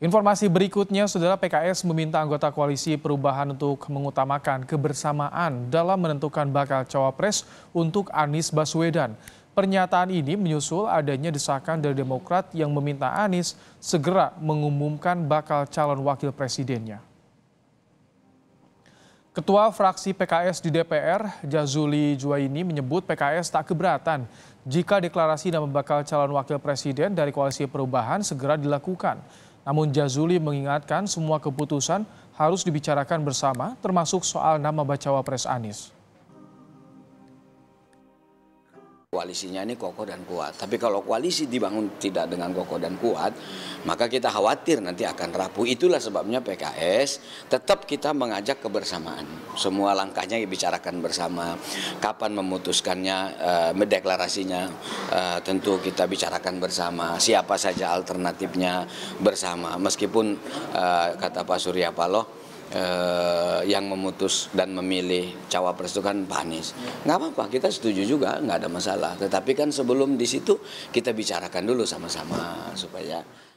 Informasi berikutnya, Saudara PKS meminta anggota koalisi perubahan untuk mengutamakan kebersamaan dalam menentukan bakal cawapres untuk Anies Baswedan. Pernyataan ini menyusul adanya desakan dari Demokrat yang meminta Anies segera mengumumkan bakal calon wakil presidennya. Ketua fraksi PKS di DPR, Jazuli Juwaini menyebut PKS tak keberatan jika deklarasi nama bakal calon wakil presiden dari koalisi perubahan segera dilakukan. Namun Jazuli mengingatkan semua keputusan harus dibicarakan bersama termasuk soal nama bacawa pres Anies. Koalisinya ini kokoh dan kuat. Tapi kalau koalisi dibangun tidak dengan kokoh dan kuat, maka kita khawatir nanti akan rapuh. Itulah sebabnya PKS tetap kita mengajak kebersamaan. Semua langkahnya dibicarakan bersama. Kapan memutuskannya, eh, mendeklarasinya, eh, tentu kita bicarakan bersama. Siapa saja alternatifnya bersama. Meskipun eh, kata Pak Surya Paloh, eh, yang memutus dan memilih cawapres itu kan Pak Anies. Nggak apa-apa, kita setuju juga, nggak ada masalah. Tetapi kan sebelum di situ kita bicarakan dulu sama-sama supaya.